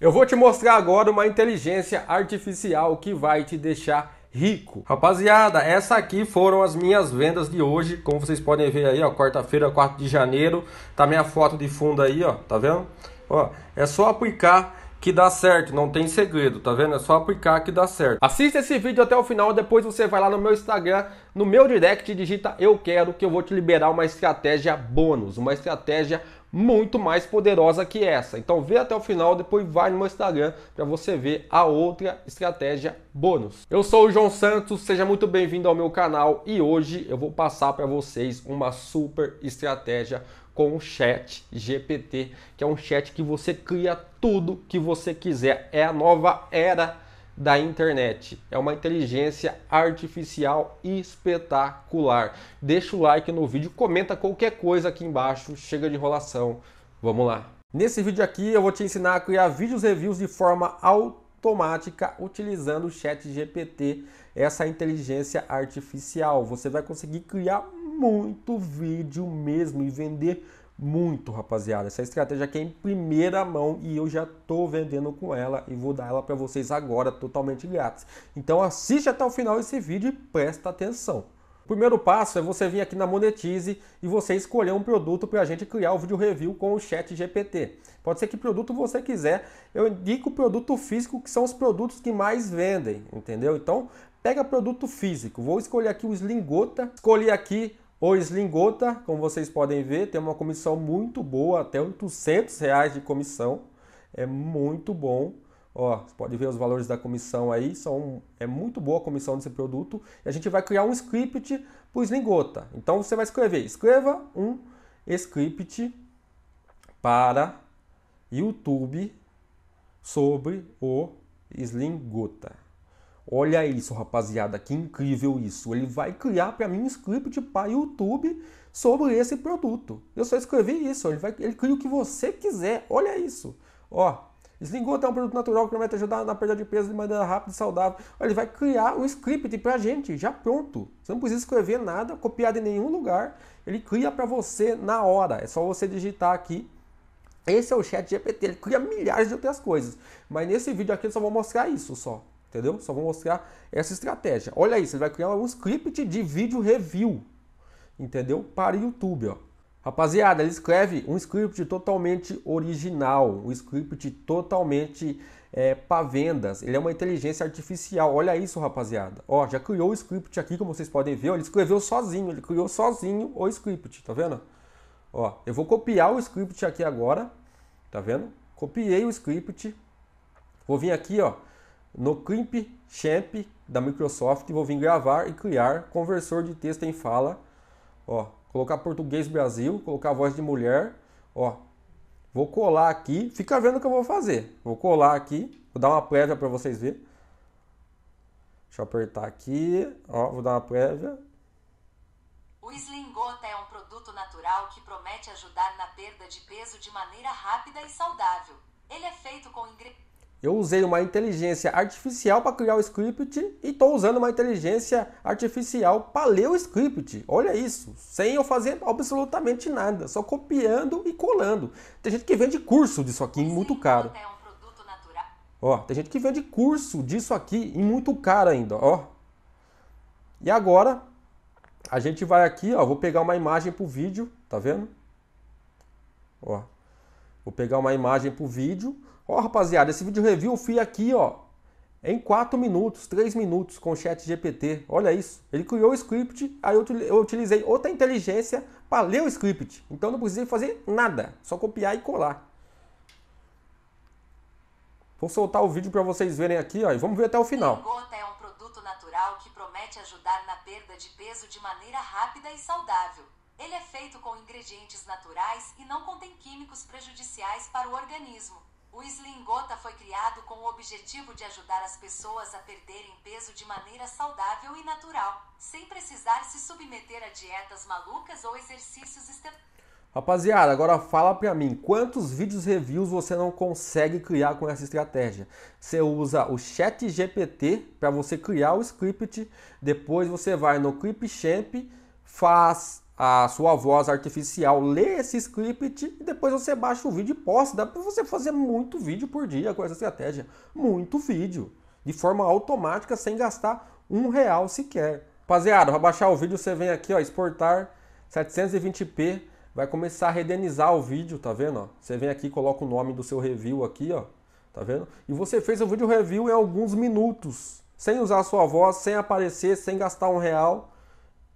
Eu vou te mostrar agora uma inteligência artificial que vai te deixar rico. Rapaziada, essa aqui foram as minhas vendas de hoje, como vocês podem ver aí, ó, quarta-feira, 4 de janeiro, tá minha foto de fundo aí, ó, tá vendo? Ó, é só aplicar que dá certo, não tem segredo, tá vendo? É só aplicar que dá certo. Assista esse vídeo até o final, depois você vai lá no meu Instagram, no meu direct, digita eu quero que eu vou te liberar uma estratégia bônus, uma estratégia muito mais poderosa que essa. Então vê até o final, depois vai no meu Instagram para você ver a outra estratégia bônus. Eu sou o João Santos, seja muito bem-vindo ao meu canal e hoje eu vou passar para vocês uma super estratégia com o Chat GPT, que é um chat que você cria tudo que você quiser. É a nova era da internet. É uma inteligência artificial espetacular. Deixa o like no vídeo, comenta qualquer coisa aqui embaixo, chega de enrolação. Vamos lá. Nesse vídeo aqui eu vou te ensinar a criar vídeos reviews de forma automática utilizando o Chat GPT, essa inteligência artificial. Você vai conseguir criar muito vídeo mesmo e vender muito, rapaziada. Essa estratégia aqui é em primeira mão e eu já tô vendendo com ela e vou dar ela para vocês agora totalmente grátis. Então assiste até o final esse vídeo e presta atenção. O primeiro passo é você vir aqui na Monetize e você escolher um produto para a gente criar o vídeo review com o chat GPT. Pode ser que produto você quiser, eu indico o produto físico que são os produtos que mais vendem, entendeu? Então pega produto físico, vou escolher aqui o Slingota, escolhi aqui o Slingota, como vocês podem ver, tem uma comissão muito boa, até 800 reais de comissão. É muito bom. Ó, você pode ver os valores da comissão aí, são, é muito boa a comissão desse produto. E a gente vai criar um script para o Slingota. Então você vai escrever, escreva um script para YouTube sobre o Slingota. Olha isso, rapaziada, que incrível isso. Ele vai criar para mim um script para YouTube sobre esse produto. Eu só escrevi isso, ele, vai, ele cria o que você quiser. Olha isso. Ó, Eslinguta tá é um produto natural que vai te ajudar na perda de peso de maneira rápida e saudável. Ele vai criar o script a gente, já pronto. Você não precisa escrever nada, copiar de nenhum lugar. Ele cria para você na hora. É só você digitar aqui esse é o chat GPT, ele cria milhares de outras coisas. Mas nesse vídeo aqui eu só vou mostrar isso só entendeu? Só vou mostrar essa estratégia. Olha aí, você vai criar um script de vídeo review, entendeu? Para YouTube, ó. Rapaziada, ele escreve um script totalmente original, um script totalmente é, para vendas. Ele é uma inteligência artificial. Olha isso, rapaziada. Ó, já criou o script aqui, como vocês podem ver. Ó, ele escreveu sozinho, ele criou sozinho o script, tá vendo? Ó, eu vou copiar o script aqui agora, tá vendo? Copiei o script. Vou vir aqui, ó, no Crimp Champ da Microsoft vou vir gravar e criar conversor de texto em fala. Ó, colocar português Brasil, colocar voz de mulher. Ó, vou colar aqui. Fica vendo o que eu vou fazer. Vou colar aqui. Vou dar uma prévia para vocês verem. Deixa eu apertar aqui. Ó, vou dar uma prévia. O Slingota é um produto natural que promete ajudar na perda de peso de maneira rápida e saudável. Ele é feito com ingredientes eu usei uma inteligência artificial para criar o script e estou usando uma inteligência artificial para ler o script. Olha isso, sem eu fazer absolutamente nada, só copiando e colando. Tem gente que vende curso disso aqui muito caro. É ó, tem gente que vende curso disso aqui e muito caro ainda, ó. E agora a gente vai aqui, ó, vou pegar uma imagem pro vídeo, tá vendo? Ó. Vou pegar uma imagem pro vídeo. Ó, rapaziada, esse vídeo review eu fiz aqui, ó, em 4 minutos, 3 minutos com o chat GPT. Olha isso. Ele criou o script, aí eu utilizei outra inteligência para ler o script. Então não precisei fazer nada, só copiar e colar. Vou soltar o vídeo para vocês verem aqui, ó, e vamos ver até o final. Gota é um produto natural que promete ajudar na perda de peso de maneira rápida e saudável. Ele é feito com ingredientes naturais e não contém químicos prejudiciais para o organismo. O Slingota foi criado com o objetivo de ajudar as pessoas a perderem peso de maneira saudável e natural, sem precisar se submeter a dietas malucas ou exercícios externos. Rapaziada, agora fala pra mim, quantos vídeos reviews você não consegue criar com essa estratégia? Você usa o chat GPT para você criar o script, depois você vai no Clipchamp faz a sua voz artificial, lê esse script e depois você baixa o vídeo e posta. Dá para você fazer muito vídeo por dia com essa estratégia. Muito vídeo. De forma automática, sem gastar um real sequer. Rapaziada, para baixar o vídeo, você vem aqui, ó, exportar 720p. Vai começar a redenizar o vídeo, tá vendo? Ó? Você vem aqui, coloca o nome do seu review aqui, ó. Tá vendo? E você fez o vídeo review em alguns minutos. Sem usar a sua voz, sem aparecer, sem gastar um real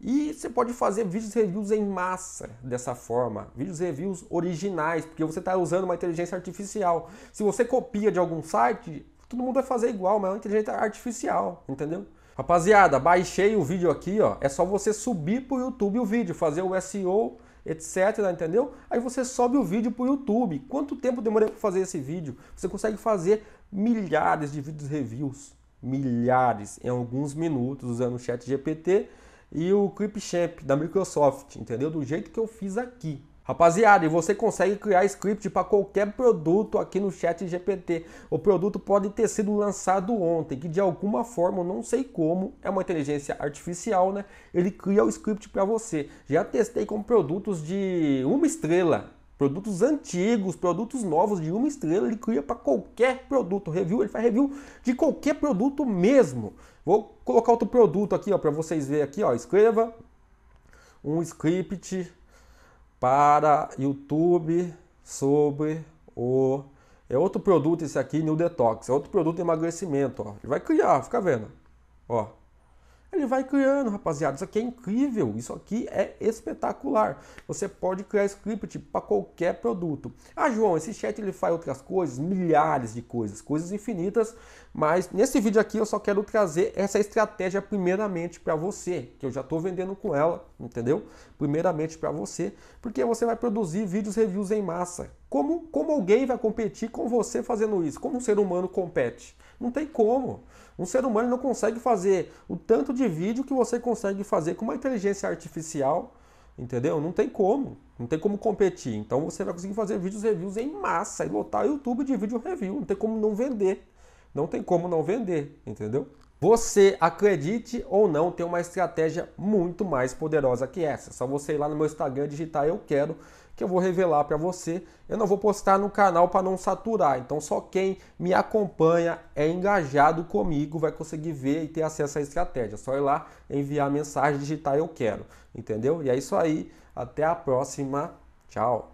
e você pode fazer vídeos reviews em massa dessa forma, vídeos reviews originais, porque você está usando uma inteligência artificial. Se você copia de algum site, todo mundo vai fazer igual, mas é uma inteligência artificial, entendeu? Rapaziada, baixei o vídeo aqui, ó. É só você subir para o YouTube o vídeo, fazer o SEO, etc, entendeu? Aí você sobe o vídeo para o YouTube. Quanto tempo demorei para fazer esse vídeo? Você consegue fazer milhares de vídeos reviews, milhares em alguns minutos usando o Chat GPT e o Clipchamp da Microsoft, entendeu? Do jeito que eu fiz aqui. Rapaziada, e você consegue criar script para qualquer produto aqui no Chat GPT. O produto pode ter sido lançado ontem, que de alguma forma, não sei como, é uma inteligência artificial, né? Ele cria o script para você. Já testei com produtos de uma estrela, Produtos antigos, produtos novos de uma estrela, ele cria para qualquer produto. Review, ele faz review de qualquer produto mesmo. Vou colocar outro produto aqui, ó, para vocês verem aqui, ó. Escreva um script para YouTube sobre o é outro produto esse aqui, New Detox, é outro produto de emagrecimento, ó. Ele vai criar, fica vendo. Ó, ele vai criando, rapaziada. Isso aqui é incrível, isso aqui é espetacular. Você pode criar script para qualquer produto. Ah, João, esse chat ele faz outras coisas, milhares de coisas, coisas infinitas, mas nesse vídeo aqui eu só quero trazer essa estratégia primeiramente para você, que eu já estou vendendo com ela, entendeu? Primeiramente para você, porque você vai produzir vídeos reviews em massa como, como alguém vai competir com você fazendo isso? Como um ser humano compete? Não tem como. Um ser humano não consegue fazer o tanto de vídeo que você consegue fazer com uma inteligência artificial, entendeu? Não tem como. Não tem como competir. Então você vai conseguir fazer vídeos reviews em massa e lotar o YouTube de vídeo review. Não tem como não vender. Não tem como não vender, entendeu? Você acredite ou não, tem uma estratégia muito mais poderosa que essa. É só você ir lá no meu Instagram digitar eu quero que eu vou revelar para você. Eu não vou postar no canal para não saturar, então só quem me acompanha é engajado comigo vai conseguir ver e ter acesso à estratégia. É só ir lá, enviar mensagem, digitar eu quero, entendeu? E é isso aí, até a próxima. Tchau.